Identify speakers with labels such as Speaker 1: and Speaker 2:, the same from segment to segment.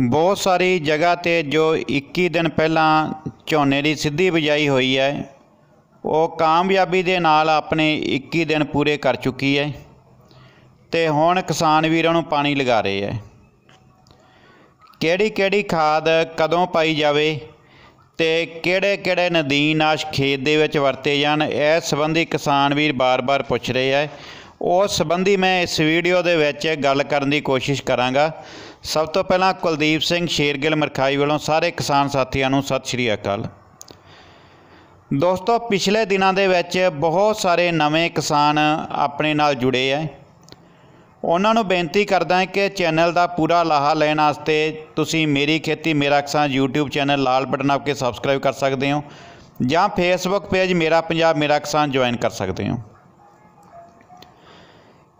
Speaker 1: ਬਹੁਤ ਸਾਰੀ ਜਗ੍ਹਾ ਤੇ ਜੋ 21 ਦਿਨ ਪਹਿਲਾਂ ਝੋਨੇ ਦੀ ਸਿੱਧੀ ਬਿਜਾਈ ਹੋਈ ਹੈ ਉਹ ਕਾਮਯਾਬੀ ਦੇ ਨਾਲ ਆਪਣੇ 21 ਦਿਨ ਪੂਰੇ ਕਰ ਚੁੱਕੀ ਹੈ ਤੇ ਹੁਣ ਕਿਸਾਨ ਵੀਰਾਂ ਨੂੰ ਪਾਣੀ ਲਗਾ ਰਹੇ ਹੈ ਕਿਹੜੀ ਕਿਹੜੀ ਖਾਦ ਕਦੋਂ ਪਾਈ ਜਾਵੇ ਤੇ ਕਿਹੜੇ ਕਿਹੜੇ ਨਦੀਨਾਸ਼ ਖੇਤ ਦੇ ਵਿੱਚ ਵਰਤੇ ਜਾਣ ਇਹ ਸੰਬੰਧੀ ਕਿਸਾਨ ਵੀਰ ਬਾਰ-ਬਾਰ ਪੁੱਛ ਰਹੇ ਹੈ ਉਸ ਸੰਬੰਧੀ ਮੈਂ ਇਸ ਵੀਡੀਓ ਦੇ ਵਿੱਚ ਗੱਲ ਕਰਨ ਦੀ ਕੋਸ਼ਿਸ਼ ਕਰਾਂਗਾ ਸਭ ਤੋਂ ਪਹਿਲਾਂ ਕੁਲਦੀਪ ਸਿੰਘ ਸ਼ੇਰਗਿੱਲ ਮਰਖਾਈ ਵੱਲੋਂ ਸਾਰੇ ਕਿਸਾਨ ਸਾਥੀਆਂ ਨੂੰ ਸਤਿ ਸ਼੍ਰੀ ਅਕਾਲ ਦੋਸਤੋ ਪਿਛਲੇ ਦਿਨਾਂ ਦੇ ਵਿੱਚ ਬਹੁਤ ਸਾਰੇ ਨਵੇਂ ਕਿਸਾਨ ਆਪਣੇ ਨਾਲ ਜੁੜੇ ਐ ਉਹਨਾਂ ਨੂੰ ਬੇਨਤੀ ਕਰਦਾ ਹਾਂ ਕਿ ਚੈਨਲ ਦਾ ਪੂਰਾ ਲਾਹਾ ਲੈਣ ਵਾਸਤੇ ਤੁਸੀਂ ਮੇਰੀ ਖੇਤੀ ਮੇਰਾ ਕਿਸਾਨ YouTube ਚੈਨਲ ਲਾਲ ਬਟਨ ਆਪਕੇ ਸਬਸਕ੍ਰਾਈਬ ਕਰ ਸਕਦੇ ਹੋ ਜਾਂ Facebook ਪੇਜ ਮੇਰਾ ਪੰਜਾਬ ਮੇਰਾ ਕਿਸਾਨ ਜੁਆਇਨ ਕਰ ਸਕਦੇ ਹੋ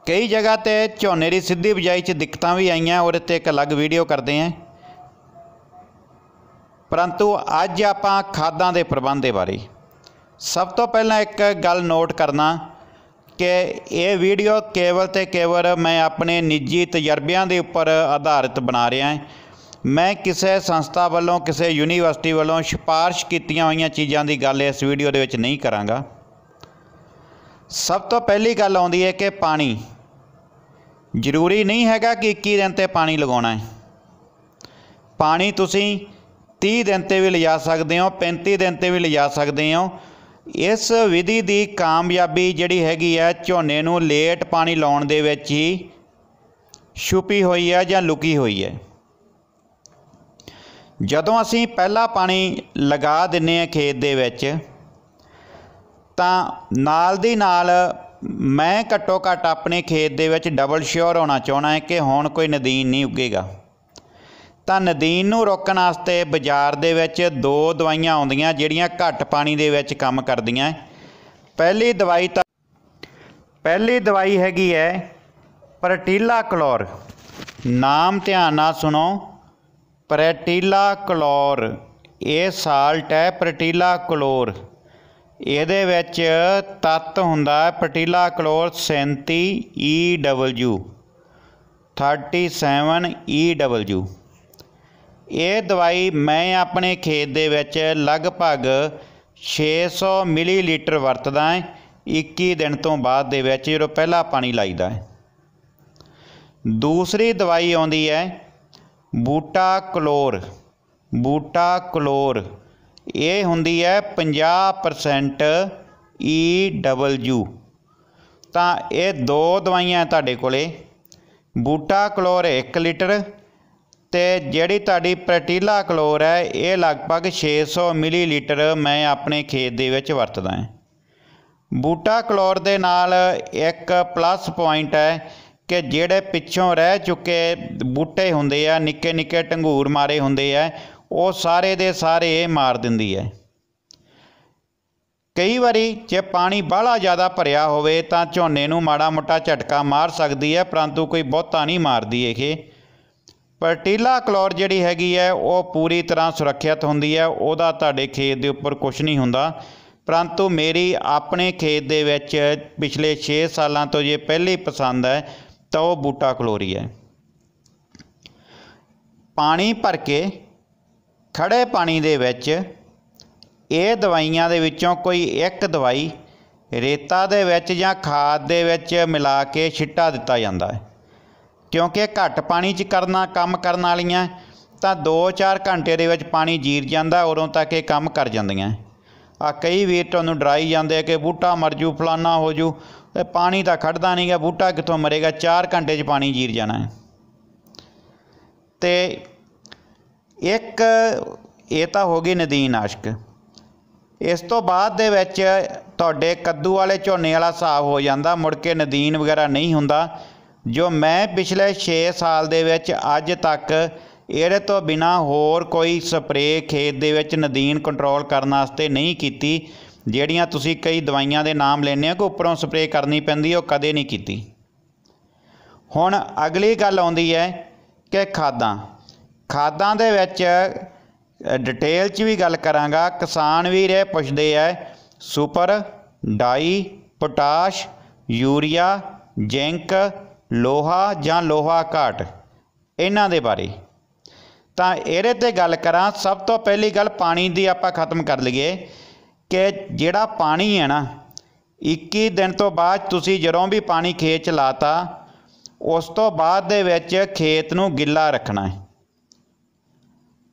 Speaker 1: ਕਈ ਜਗ੍ਹਾ ਤੇ ਝੋਨੇ ਦੀ ਸਿੱਧੀ ਬਿਜਾਈ 'ਚ ਦਿੱਕਤਾਂ ਵੀ ਆਈਆਂ ਔਰ ਇੱਥੇ ਇੱਕ ਅਲੱਗ ਵੀਡੀਓ ਕਰਦੇ ਆਂ ਪਰੰਤੂ ਅੱਜ ਆਪਾਂ ਖਾਦਾਂ ਦੇ ਪ੍ਰਬੰਧ ਦੇ ਬਾਰੇ ਸਭ ਤੋਂ ਪਹਿਲਾਂ ਇੱਕ ਗੱਲ ਨੋਟ ਕਰਨਾ ਕਿ ਇਹ ਵੀਡੀਓ ਕੇਵਲ ਤੇ ਕੇਵਲ ਮੈਂ ਆਪਣੇ ਨਿੱਜੀ ਤਜਰਬਿਆਂ ਦੇ ਉੱਪਰ ਆਧਾਰਿਤ ਬਣਾ ਰਿਹਾ ਹਾਂ ਮੈਂ ਕਿਸੇ ਸੰਸਥਾ ਵੱਲੋਂ ਕਿਸੇ ਯੂਨੀਵਰਸਿਟੀ ਵੱਲੋਂ ਸਿਫਾਰਿਸ਼ ਕੀਤੀਆਂ ਹੋਈਆਂ ਚੀਜ਼ਾਂ ਦੀ ਗੱਲ ਇਸ ਵੀਡੀਓ ਦੇ ਵਿੱਚ ਨਹੀਂ ਕਰਾਂਗਾ ਸਭ ਤੋਂ ਪਹਿਲੀ ਗੱਲ ਆਉਂਦੀ ਹੈ ਕਿ ਪਾਣੀ ਜ਼ਰੂਰੀ ਨਹੀਂ ਹੈਗਾ ਕਿ 21 ਦਿਨ ਤੇ ਪਾਣੀ ਲਗਾਉਣਾ ਹੈ ਪਾਣੀ ਤੁਸੀਂ 30 ਦਿਨ ਤੇ ਵੀ ਲਿਜਾ ਸਕਦੇ ਹੋ 35 ਦਿਨ ਤੇ ਵੀ ਲਿਜਾ ਸਕਦੇ ਹੋ ਇਸ ਵਿਧੀ ਦੀ ਕਾਮਯਾਬੀ ਜਿਹੜੀ ਹੈਗੀ ਹੈ ਝੋਨੇ ਨੂੰ ਲੇਟ ਪਾਣੀ ਲਾਉਣ ਦੇ ਵਿੱਚ ਹੀ ਛੁਪੀ ਹੋਈ ਹੈ ਜਾਂ ਲੁਕੀ ਹੋਈ ਹੈ ਜਦੋਂ ਅਸੀਂ ਪਹਿਲਾ ਪਾਣੀ ਲਗਾ ਦਿੰਨੇ ਆ ਖੇਤ ਦੇ ਵਿੱਚ ਤਾਂ ਨਾਲ ਦੀ ਨਾਲ ਮੈਂ ਘੱਟੋ ਘੱਟ ਆਪਣੇ ਖੇਤ ਦੇ ਵਿੱਚ ਡਬਲ ਸ਼ੋਰ ਹੋਣਾ ਚਾਹਣਾ ਹੈ ਕਿ ਹੁਣ ਕੋਈ ਨਦੀਨ ਨਹੀਂ ਉੱਗੇਗਾ ਤਾਂ ਨਦੀਨ ਨੂੰ ਰੋਕਣ ਵਾਸਤੇ ਬਾਜ਼ਾਰ ਦੇ ਵਿੱਚ ਦੋ ਦਵਾਈਆਂ ਆਉਂਦੀਆਂ ਜਿਹੜੀਆਂ ਘੱਟ ਪਾਣੀ ਦੇ ਵਿੱਚ ਕੰਮ ਕਰਦੀਆਂ ਪਹਿਲੀ ਦਵਾਈ ਤਾਂ ਪਹਿਲੀ ਦਵਾਈ ਹੈਗੀ ਹੈ ਪ੍ਰਟੀਲਾ ਕਲੋਰ ਨਾਮ ਧਿਆਨ ਨਾਲ ਸੁਣੋ ਪ੍ਰਟੀਲਾ ਕਲੋਰ ਇਹ ਸਾਲਟ ਹੈ ਪ੍ਰਟੀਲਾ ਕਲੋਰ ਇਹਦੇ ਵਿੱਚ ਤੱਤ ਹੁੰਦਾ ਹੈ ਪਟੀਲਾ ਕਲੋਰ 37 EW 37 EW ਇਹ ਦਵਾਈ ਮੈਂ ਆਪਣੇ ਖੇਤ ਦੇ ਵਿੱਚ ਲਗਭਗ 600 ਮਿਲੀਲੀਟਰ ਵਰਤਦਾ ਹਾਂ 21 ਦਿਨ ਤੋਂ ਬਾਅਦ ਦੇ ਵਿੱਚ ਜਦੋਂ ਪਹਿਲਾ ਪਾਣੀ ਲਾਈਦਾ ਹੈ ਦੂਸਰੀ ਦਵਾਈ ਆਉਂਦੀ ਹੈ ਬੂਟਾ ਕਲੋਰ ਬੂਟਾ ਕਲੋਰ ਇਹ ਹੁੰਦੀ ਹੈ 50% EW ਤਾਂ ਇਹ ਦੋ ਦਵਾਈਆਂ ਤੁਹਾਡੇ ਕੋਲੇ ਬੂਟਾ ਕਲੋਰ 1 ਲੀਟਰ ਤੇ ਜਿਹੜੀ ਤੁਹਾਡੀ ਪ੍ਰਟੀਲਾ ਕਲੋਰ ਹੈ ਇਹ ਲਗਭਗ 600 ਮਿਲੀਲੀਟਰ ਮੈਂ ਆਪਣੇ ਖੇਤ ਦੇ ਵਿੱਚ ਵਰਤਦਾ ਹਾਂ ਬੂਟਾ ਕਲੋਰ ਦੇ ਨਾਲ ਇੱਕ ਪਲੱਸ ਪੁਆਇੰਟ ਹੈ ਕਿ ਜਿਹੜੇ ਪਿੱਛੋਂ ਰਹਿ ਚੁੱਕੇ ਬੂਟੇ ਹੁੰਦੇ ਆ ਨਿੱਕੇ ਨਿੱਕੇ ਟੰਗੂਰ ਮਾਰੇ ਹੁੰਦੇ ਆ ਉਹ ਸਾਰੇ ਦੇ ਸਾਰੇ ਮਾਰ ਦਿੰਦੀ ਹੈ ਕਈ ਵਾਰੀ ਜੇ ਪਾਣੀ ਬਾਹਲਾ ਜ਼ਿਆਦਾ ਭਰਿਆ ਹੋਵੇ ਤਾਂ ਝੋਨੇ ਨੂੰ ਮਾੜਾ ਮੋਟਾ ਝਟਕਾ ਮਾਰ ਸਕਦੀ ਹੈ ਪਰੰਤੂ ਕੋਈ ਬਹੁਤਾ ਨਹੀਂ ਮਾਰਦੀ ਇਹ ਟੀਲਾ ਕਲੋਰ ਜਿਹੜੀ ਹੈਗੀ ਹੈ ਉਹ ਪੂਰੀ ਤਰ੍ਹਾਂ ਸੁਰੱਖਿਅਤ ਹੁੰਦੀ ਹੈ ਉਹਦਾ ਤੁਹਾਡੇ ਖੇਤ ਦੇ ਉੱਪਰ ਕੁਝ ਨਹੀਂ ਹੁੰਦਾ ਪਰੰਤੂ ਮੇਰੀ ਆਪਣੇ ਖੇਤ ਦੇ ਵਿੱਚ ਪਿਛਲੇ 6 ਸਾਲਾਂ ਤੋਂ ਜੇ ਪਹਿਲੀ ਪਸੰਦ ਹੈ ਤਾਂ ਉਹ ਬੂਟਾ ਕਲੋਰੀ ਹੈ ਪਾਣੀ ਭਰ ਕੇ ਖੜੇ ਪਾਣੀ ਦੇ ਵਿੱਚ ਇਹ ਦਵਾਈਆਂ ਦੇ ਵਿੱਚੋਂ ਕੋਈ ਇੱਕ ਦਵਾਈ ਰੇਤਾ ਦੇ ਵਿੱਚ ਜਾਂ ਖਾਦ ਦੇ ਵਿੱਚ ਮਿਲਾ ਕੇ ਛਿੱਟਾ ਦਿੱਤਾ ਜਾਂਦਾ ਹੈ ਕਿਉਂਕਿ ਘੱਟ ਪਾਣੀ 'ਚ ਕਰਨਾ ਕੰਮ ਕਰਨ ਵਾਲੀਆਂ ਤਾਂ 2-4 ਘੰਟੇ ਦੇ ਵਿੱਚ ਪਾਣੀ ਜੀਰ ਜਾਂਦਾ ਉਦੋਂ ਤੱਕ ਇਹ ਕੰਮ ਕਰ ਜਾਂਦੀਆਂ ਆ ਕਈ ਵੀਰ ਤੁਹਾਨੂੰ ਡਰਾਈ ਜਾਂਦੇ ਕਿ ਬੂਟਾ ਮਰ ਜੂ ਫਲਾਨਾ ਹੋ ਜੂ ਤੇ ਪਾਣੀ ਤਾਂ ਖੜਦਾ ਨਹੀਂਗਾ ਬੂਟਾ ਕਿੱਥੋਂ ਮਰੇਗਾ 4 ਘੰਟੇ 'ਚ ਪਾਣੀ ਜੀਰ ਜਾਣਾ ਹੈ ਤੇ ਇੱਕ ਇਹ ਤਾਂ ਹੋ ਗਈ ਨਦੀਨ ਆਸ਼ਕ ਇਸ ਤੋਂ ਬਾਅਦ ਦੇ ਵਿੱਚ ਤੁਹਾਡੇ ਕੱਦੂ ਵਾਲੇ ਝੋਨੇ ਵਾਲਾ ਹਿਸਾਬ ਹੋ ਜਾਂਦਾ ਮੁੜ ਕੇ ਨਦੀਨ ਵਗੈਰਾ ਨਹੀਂ ਹੁੰਦਾ ਜੋ ਮੈਂ ਪਿਛਲੇ 6 ਸਾਲ ਦੇ ਵਿੱਚ ਅੱਜ ਤੱਕ ਇਹਦੇ ਤੋਂ ਬਿਨਾ ਹੋਰ ਕੋਈ ਸਪਰੇਅ ਖੇਤ ਦੇ ਵਿੱਚ ਨਦੀਨ ਕੰਟਰੋਲ ਕਰਨ ਵਾਸਤੇ ਨਹੀਂ ਕੀਤੀ ਜਿਹੜੀਆਂ ਤੁਸੀਂ ਕਈ ਦਵਾਈਆਂ ਦੇ ਨਾਮ ਲੈਣੇ ਆ ਕਿ ਉੱਪਰੋਂ ਸਪਰੇਅ ਕਰਨੀ ਪੈਂਦੀ ਉਹ ਕਦੇ ਨਹੀਂ ਕੀਤੀ ਹੁਣ ਅਗਲੀ ਗੱਲ ਆਉਂਦੀ ਹੈ ਕਿ ਖਾਦਾਂ ਖਾਦਾਂ ਦੇ ਵਿੱਚ ਡਿਟੇਲ 'ਚ ਵੀ ਗੱਲ ਕਰਾਂਗਾ ਕਿਸਾਨ ਵੀਰ ਇਹ ਪੁੱਛਦੇ ਐ ਸੁਪਰ ਡਾਈ ਪੋਟਾਸ਼ ਯੂਰੀਆ ਜ਼ਿੰਕ ਲੋਹਾ ਜਾਂ ਲੋਹਾ ਘਾਟ ਇਹਨਾਂ ਦੇ ਬਾਰੇ ਤਾਂ ਇਹਦੇ ਤੇ ਗੱਲ ਕਰਾਂ ਸਭ ਤੋਂ ਪਹਿਲੀ ਗੱਲ ਪਾਣੀ ਦੀ ਆਪਾਂ ਖਤਮ ਕਰ ਲਈਏ ਕਿ ਜਿਹੜਾ ਪਾਣੀ ਹੈ ਨਾ 21 ਦਿਨ ਤੋਂ ਬਾਅਦ ਤੁਸੀਂ ਜਦੋਂ ਵੀ ਪਾਣੀ ਖੇਤ ਚ ਲਾਤਾ ਉਸ ਤੋਂ ਬਾਅਦ ਦੇ ਵਿੱਚ ਖੇਤ ਨੂੰ ਗਿੱਲਾ ਰੱਖਣਾ ਹੈ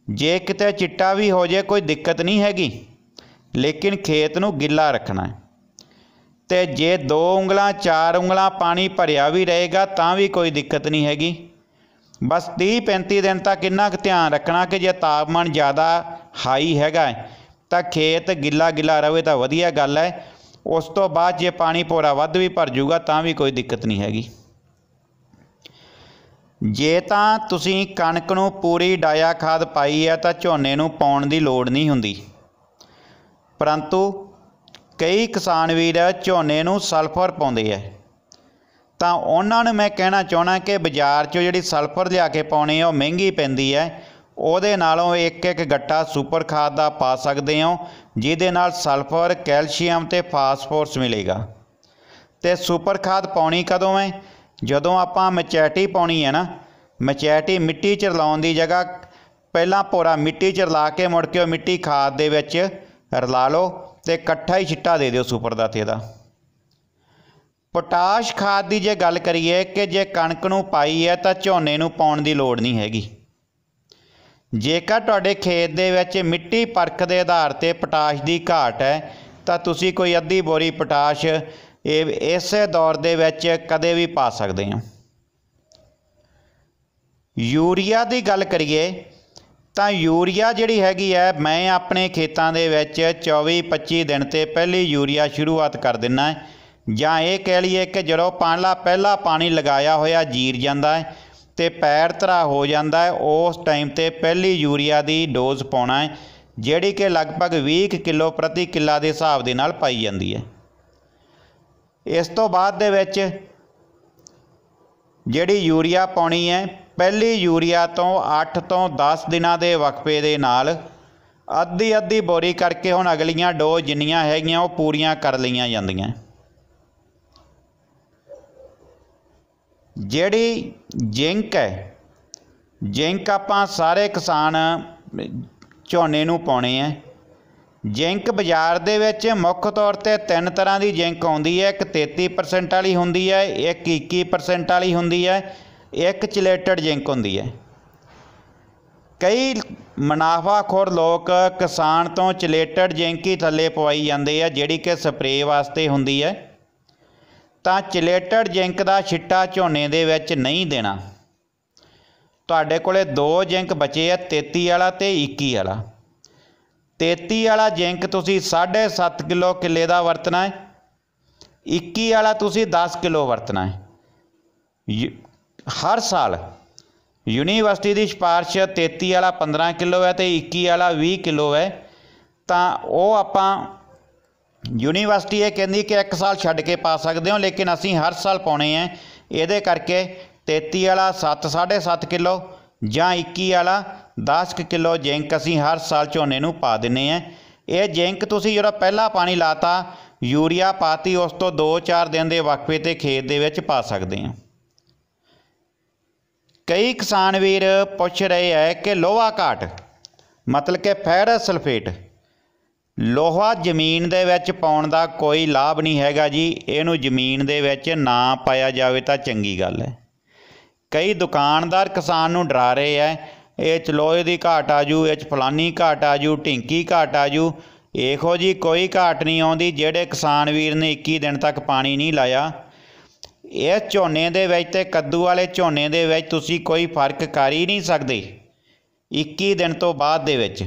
Speaker 1: ਜੇ ਕਿਤੇ ਚਿੱਟਾ ਵੀ ਹੋ ਜੇ ਕੋਈ ਦਿੱਕਤ ਨਹੀਂ ਹੈਗੀ ਲੇਕਿਨ ਖੇਤ ਨੂੰ ਗਿੱਲਾ ਰੱਖਣਾ ਹੈ ਤੇ ਜੇ ਦੋ ਉਂਗਲਾਂ ਚਾਰ ਉਂਗਲਾਂ ਪਾਣੀ ਭਰਿਆ ਵੀ ਰਹੇਗਾ ਤਾਂ ਵੀ ਕੋਈ ਦਿੱਕਤ ਨਹੀਂ ਹੈਗੀ ਬਸ 30 35 ਦਿਨ ਤੱਕ ਇੰਨਾ ਕੁ ਧਿਆਨ ਰੱਖਣਾ ਕਿ ਜੇ ਤਾਪਮਾਨ ਜ਼ਿਆਦਾ ਹਾਈ ਹੈਗਾ ਤਾਂ ਖੇਤ ਗਿੱਲਾ ਗਿੱਲਾ ਰਹੇ ਤਾਂ ਵਧੀਆ ਗੱਲ ਹੈ ਉਸ ਤੋਂ ਬਾਅਦ ਜੇ ਪਾਣੀ ਪੋਰਾ ਵੱਧ ਵੀ ਭਰ ਜਾਊਗਾ ਤਾਂ ਵੀ ਕੋਈ ਦਿੱਕਤ ਨਹੀਂ ਹੈਗੀ ਜੇ ਤਾਂ ਤੁਸੀਂ ਕਣਕ ਨੂੰ ਪੂਰੀ ਡਾਇਆ ਖਾਦ ਪਾਈ ਹੈ ਤਾਂ ਝੋਨੇ ਨੂੰ ਪਾਉਣ ਦੀ ਲੋੜ ਨਹੀਂ ਹੁੰਦੀ ਪਰੰਤੂ ਕਈ ਕਿਸਾਨ ਵੀਰ ਝੋਨੇ ਨੂੰ ਸਲਫਰ ਪਾਉਂਦੇ ਐ ਤਾਂ ਉਹਨਾਂ ਨੂੰ ਮੈਂ ਕਹਿਣਾ ਚਾਹਣਾ ਕਿ ਬਾਜ਼ਾਰ 'ਚੋਂ ਜਿਹੜੀ ਸਲਫਰ ਲਿਆ ਕੇ ਪਾਉਣੀ ਹੈ ਉਹ ਮਹਿੰਗੀ ਪੈਂਦੀ ਹੈ ਉਹਦੇ ਨਾਲੋਂ ਇੱਕ ਇੱਕ ਗੱਟਾ ਸੁਪਰ ਖਾਦ ਦਾ ਪਾ ਸਕਦੇ ਹਾਂ ਜਿਹਦੇ ਨਾਲ ਸਲਫਰ ਕੈਲਸ਼ੀਅਮ ਤੇ ਫਾਸਫੋਰਸ ਮਿਲੇਗਾ ਤੇ ਸੁਪਰ ਖਾਦ ਪਾਉਣੀ ਕਦੋਂ ਹੈ ਜਦੋਂ ਆਪਾਂ ਮਚੈਟੀ ਪਾਉਣੀ ਹੈ ਨਾ ਮਚੈਟੀ ਮਿੱਟੀ ਚ ਰਲਾਉਣ ਦੀ ਜਗ੍ਹਾ ਪਹਿਲਾਂ ਪੋਰਾ ਮਿੱਟੀ ਚ ਰਲਾ ਕੇ ਮੁੜ ਕੇ ਉਹ ਮਿੱਟੀ ਖਾਦ ਦੇ ਵਿੱਚ ਰਲਾ ਲਓ ਤੇ ਇਕੱਠਾ ਹੀ ਛਿੱਟਾ ਦੇ ਦਿਓ ਸੁਪਰ ਦਾ ਤੇ ਦਾ ਪੋਟਾਸ਼ ਖਾਦ ਦੀ ਜੇ ਗੱਲ ਕਰੀਏ ਕਿ ਜੇ ਕਣਕ ਨੂੰ ਪਾਈ ਹੈ ਤਾਂ ਝੋਨੇ ਨੂੰ ਪਾਉਣ ਦੀ ਲੋੜ ਨਹੀਂ ਹੈਗੀ ਜੇਕਰ ਤੁਹਾਡੇ ਖੇਤ ਦੇ ਵਿੱਚ ਮਿੱਟੀ ਪਰਖ ਦੇ ਆਧਾਰ ਤੇ ਪੋਟਾਸ਼ ਦੀ ਘਾਟ ਹੈ ਤਾਂ ਤੁਸੀਂ ਕੋਈ ਅੱਧੀ ਬੋਰੀ ਪੋਟਾਸ਼ ਇਹ ਇਸੇ ਦੌਰ ਦੇ ਵਿੱਚ ਕਦੇ ਵੀ ਪਾ ਸਕਦੇ ਹਾਂ ਯੂਰੀਆ ਦੀ ਗੱਲ ਕਰੀਏ ਤਾਂ ਯੂਰੀਆ ਜਿਹੜੀ ਹੈਗੀ ਹੈ ਮੈਂ ਆਪਣੇ ਖੇਤਾਂ ਦੇ ਵਿੱਚ 24-25 ਦਿਨ ਤੇ ਪਹਿਲੀ ਯੂਰੀਆ ਸ਼ੁਰੂਆਤ ਕਰ ਦਿੰਨਾ ਜਾਂ ਇਹ ਕਹਿ ਲਈਏ ਕਿ ਜਦੋਂ ਪਾਣਲਾ ਪਹਿਲਾ ਪਾਣੀ ਲਗਾਇਆ ਹੋਇਆ ਜੀਰ ਜਾਂਦਾ ਹੈ ਤੇ ਪੈਰ ਤਰਾ ਹੋ ਜਾਂਦਾ ਹੈ ਉਸ ਟਾਈਮ ਤੇ ਪਹਿਲੀ ਯੂਰੀਆ ਦੀ ਡੋਜ਼ ਪਾਉਣਾ ਹੈ ਜਿਹੜੀ ਕਿ ਲਗਭਗ 20 ਕਿਲੋ ਪ੍ਰਤੀ ਕਿੱਲਾ ਦੇ ਹਿਸਾਬ ਦੇ ਨਾਲ ਪਾਈ ਜਾਂਦੀ ਹੈ ਇਸ ਤੋਂ ਬਾਅਦ ਦੇ ਵਿੱਚ ਜਿਹੜੀ ਯੂਰੀਆ ਪਾਉਣੀ ਹੈ ਪਹਿਲੀ ਯੂਰੀਆ ਤੋਂ 8 ਤੋਂ 10 ਦਿਨਾਂ ਦੇ ਵਕਫੇ ਦੇ ਨਾਲ ਅੱਧੀ ਅੱਧੀ ਬੋਰੀ ਕਰਕੇ ਹੁਣ ਅਗਲੀਆਂ ਡੋਜ਼ ਜਿੰਨੀਆਂ ਹੈਗੀਆਂ ਉਹ ਪੂਰੀਆਂ ਕਰ ਲਈਆਂ ਜਾਂਦੀਆਂ ਜਿਹੜੀ ਜਿੰਕ ਹੈ ਜਿੰਕ ਆਪਾਂ ਸਾਰੇ ਕਿਸਾਨ ਝੋਨੇ ਨੂੰ ਪਾਉਣੇ ਆ ਜਿੰਕ ਬਾਜ਼ਾਰ ਦੇ ਵਿੱਚ ਮੁੱਖ ਤੌਰ ਤੇ ਤਿੰਨ ਤਰ੍ਹਾਂ ਦੀ ਜਿੰਕ ਆਉਂਦੀ ਹੈ ਇੱਕ 33% ਵਾਲੀ ਹੁੰਦੀ ਹੈ ਇੱਕ 21% ਵਾਲੀ ਹੁੰਦੀ ਹੈ ਇੱਕ ਚਿਲੇਟਡ ਜਿੰਕ ਹੁੰਦੀ ਹੈ ਕਈ ਮਨਾਫਾਖੋਰ ਲੋਕ ਕਿਸਾਨ ਤੋਂ ਚਿਲੇਟਡ ਜਿੰਕ ਹੀ ਥੱਲੇ ਪਵਾਈ ਜਾਂਦੇ ਆ ਜਿਹੜੀ ਕਿ ਸਪਰੇਅ ਵਾਸਤੇ ਹੁੰਦੀ ਹੈ ਤਾਂ ਚਿਲੇਟਡ ਜਿੰਕ ਦਾ ਛਿੱਟਾ ਝੋਨੇ ਦੇ ਵਿੱਚ ਨਹੀਂ ਦੇਣਾ ਤੁਹਾਡੇ ਕੋਲੇ ਦੋ ਜਿੰਕ ਬਚੇ ਆ 33 ਵਾਲਾ ਤੇ 21 ਵਾਲਾ 33 ਵਾਲਾ ਜ਼ਿੰਕ ਤੁਸੀਂ 7.5 ਕਿਲੋ ਕਿੱਲੇ ਦਾ ਵਰਤਣਾ ਹੈ 21 ਵਾਲਾ ਤੁਸੀਂ 10 ਕਿਲੋ ਵਰਤਣਾ ਹੈ ਹਰ ਸਾਲ ਯੂਨੀਵਰਸਿਟੀ ਦੀ ਸਿਫਾਰਿਸ਼ 33 ਵਾਲਾ 15 ਕਿਲੋ ਹੈ ਤੇ 21 ਵਾਲਾ 20 ਕਿਲੋ ਹੈ ਤਾਂ ਉਹ ਆਪਾਂ ਯੂਨੀਵਰਸਿਟੀ ਇਹ ਕਹਿੰਦੀ ਕਿ ਇੱਕ ਸਾਲ ਛੱਡ ਕੇ ਪਾ ਸਕਦੇ ਹੋ ਲੇਕਿਨ ਅਸੀਂ ਹਰ ਸਾਲ ਪਾਉਣੇ ਆ ਇਹਦੇ ਕਰਕੇ 33 ਵਾਲਾ 7 7.5 ਕਿਲੋ ਜਾਂ 21 ਵਾਲਾ 10 ਕਿਲੋ ਜਿੰਕ ਅਸੀਂ ਹਰ ਸਾਲ ਝੋਨੇ ਨੂੰ ਪਾ ਦਿੰਨੇ ਆ ਇਹ ਜਿੰਕ ਤੁਸੀਂ ਜਿਹੜਾ ਪਹਿਲਾ ਪਾਣੀ ਲਾਤਾ ਯੂਰੀਆ ਪਾਤੀ ਉਸ ਤੋਂ 2-4 ਦਿਨ ਦੇ ਵਕਫੇ ਤੇ ਖੇਤ ਦੇ ਵਿੱਚ ਪਾ ਸਕਦੇ ਆ ਕਈ ਕਿਸਾਨ ਵੀਰ ਪੁੱਛ ਰਹੇ ਐ ਕਿ ਲੋਹਾ ਘਾਟ ਮਤਲਬ ਕਿ ਫੈਰਸ ਸਲਫੇਟ ਲੋਹਾ ਜ਼ਮੀਨ ਦੇ ਵਿੱਚ ਪਾਉਣ ਦਾ ਕੋਈ ਲਾਭ ਨਹੀਂ ਹੈਗਾ ਜੀ ਇਹਨੂੰ ਜ਼ਮੀਨ ਦੇ ਵਿੱਚ ਨਾ ਪਾਇਆ ਜਾਵੇ ਤਾਂ ਚੰਗੀ ਗੱਲ ਹੈ ਕਈ ਦੁਕਾਨਦਾਰ ਕਿਸਾਨ ਨੂੰ ਡਰਾ ਰਹੇ ਐ ਇਹ ਚ ਲੋਹੇ ਦੀ ਘਾਟ ਆ ਜੂ ਇਹ ਚ ਫਲਾਨੀ ਘਾਟ ਆ ਜੂ ਢਿੰਕੀ ਘਾਟ ਆ ਜੂ ਇਹੋ ਜੀ ਕੋਈ ਘਾਟ ਨਹੀਂ ਆਉਂਦੀ ਜਿਹੜੇ ਕਿਸਾਨ ਵੀਰ ਨੇ 21 ਦਿਨ ਤੱਕ ਪਾਣੀ ਨਹੀਂ ਲਾਇਆ ਇਹ ਝੋਨੇ ਦੇ ਵਿੱਚ ਤੇ ਕੱਦੂ ਵਾਲੇ ਝੋਨੇ ਦੇ ਵਿੱਚ ਤੁਸੀਂ ਕੋਈ ਫਰਕ ਕਰ ਹੀ ਨਹੀਂ ਸਕਦੇ 21 ਦਿਨ ਤੋਂ ਬਾਅਦ ਦੇ ਵਿੱਚ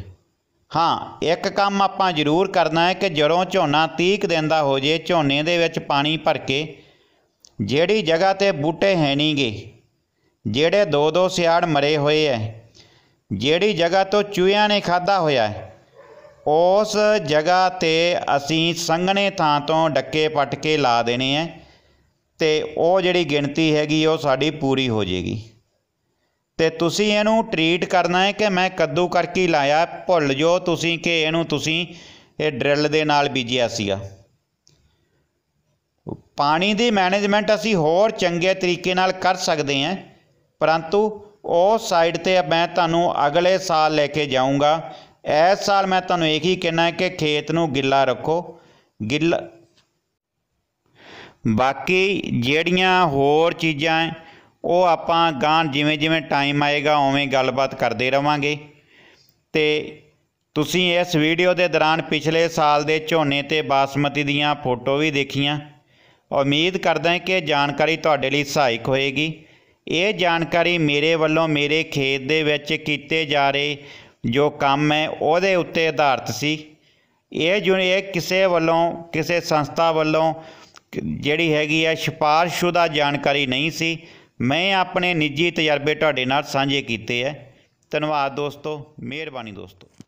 Speaker 1: ਹਾਂ ਇੱਕ ਕੰਮ ਆਪਾਂ ਜ਼ਰੂਰ ਕਰਨਾ ਹੈ ਕਿ ਜਦੋਂ ਝੋਨਾ 30 ਦਿਨ ਦਾ ਹੋ ਜੇ ਝੋਨੇ ਦੇ ਵਿੱਚ ਪਾਣੀ ਭਰ ਕੇ ਜਿਹੜੀ ਜਗ੍ਹਾ ਤੇ ਬੂਟੇ ਹੈ ਨਹੀਂਗੇ ਜਿਹੜੇ ਦੋ ਦੋ ਸਿਆੜ ਮਰੇ ਹੋਏ ਐ ਜਿਹੜੀ ਜਗ੍ਹਾ ਤੋਂ ਚੂਹਿਆਂ ਨੇ ਖਾਦਾ ਹੋਇਆ ਹੈ ਉਸ ਜਗ੍ਹਾ ਤੇ ਅਸੀਂ ਸੰਘਣੇ ਥਾਂ ਤੋਂ ਡੱਕੇ ਪੱਟ ਕੇ ਲਾ ਦੇਣੇ ਐ ਤੇ ਉਹ ਜਿਹੜੀ ਗਿਣਤੀ ਹੈਗੀ ਉਹ ਸਾਡੀ ਪੂਰੀ ਹੋ ਜੇਗੀ ਤੇ ਤੁਸੀਂ ਇਹਨੂੰ ਟ੍ਰੀਟ ਕਰਨਾ ਹੈ ਕਿ ਮੈਂ ਕੱਦੂ ਕਰਕੇ ਲਾਇਆ ਭੁੱਲ ਜੋ ਤੁਸੀਂ ਕਿ ਇਹਨੂੰ ਤੁਸੀਂ ਇਹ ਡਰਿਲ ਦੇ ਨਾਲ ਬੀਜਿਆ ਸੀਗਾ ਪਾਣੀ ਦੀ ਮੈਨੇਜਮੈਂਟ ਅਸੀਂ ਹੋਰ ਚੰਗੇ ਤਰੀਕੇ ਨਾਲ ਕਰ ਸਕਦੇ ਹਾਂ ਪਰੰਤੂ ਉਹ ਸਾਈਡ ਤੇ ਮੈਂ ਤੁਹਾਨੂੰ ਅਗਲੇ ਸਾਲ ਲੈ ਕੇ ਜਾਊਂਗਾ ਇਸ ਸਾਲ ਮੈਂ ਤੁਹਾਨੂੰ ਹੀ ਕਹਿਣਾ ਹੈ ਕਿ ਖੇਤ ਨੂੰ ਗਿੱਲਾ ਰੱਖੋ ਗਿੱਲ ਬਾਕੀ ਜਿਹੜੀਆਂ ਹੋਰ ਚੀਜ਼ਾਂ ਉਹ ਆਪਾਂ ਗਾਂ ਜਿਵੇਂ ਜਿਵੇਂ ਟਾਈਮ ਆਏਗਾ ਉਵੇਂ ਗੱਲਬਾਤ ਕਰਦੇ ਰਵਾਂਗੇ ਤੇ ਤੁਸੀਂ ਇਸ ਵੀਡੀਓ ਦੇ ਦੌਰਾਨ ਪਿਛਲੇ ਸਾਲ ਦੇ ਝੋਨੇ ਤੇ ਬਾਸਮਤੀ ਦੀਆਂ ਫੋਟੋ ਵੀ ਦੇਖੀਆਂ ਉਮੀਦ ਕਰਦਾ ਹਾਂ ਕਿ ਜਾਣਕਾਰੀ ਤੁਹਾਡੇ ਲਈ ਸਹਾਇਕ ਹੋਏਗੀ ਇਹ ਜਾਣਕਾਰੀ ਮੇਰੇ ਵੱਲੋਂ ਮੇਰੇ ਖੇਤ ਦੇ ਵਿੱਚ ਕੀਤੇ ਜਾ ਰਹੇ ਜੋ ਕੰਮ ਹੈ ਉਹਦੇ ਉੱਤੇ ਆਧਾਰਿਤ ਸੀ ਇਹ ਜੁਣ ਇਹ ਕਿਸੇ ਵੱਲੋਂ ਕਿਸੇ ਸੰਸਥਾ ਵੱਲੋਂ ਜਿਹੜੀ ਹੈਗੀ ਹੈ ਸਿਫਾਰਸ਼ੁਦਾ ਜਾਣਕਾਰੀ ਨਹੀਂ ਸੀ ਮੈਂ ਆਪਣੇ ਨਿੱਜੀ ਤਜਰਬੇ ਤੁਹਾਡੇ ਨਾਲ ਸਾਂਝੇ ਕੀਤੇ ਹੈ ਧੰਨਵਾਦ ਦੋਸਤੋ ਮਿਹਰਬਾਨੀ ਦੋਸਤੋ